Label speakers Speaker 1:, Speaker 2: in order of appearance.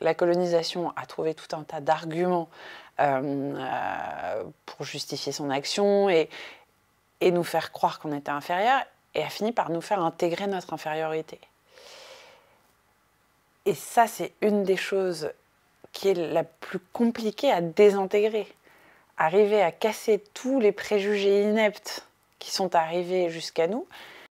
Speaker 1: La colonisation a trouvé tout un tas d'arguments euh, euh, pour justifier son action et, et nous faire croire qu'on était inférieur et a fini par nous faire intégrer notre infériorité. Et ça, c'est une des choses qui est la plus compliquée à désintégrer. Arriver à casser tous les préjugés ineptes qui sont arrivés jusqu'à nous,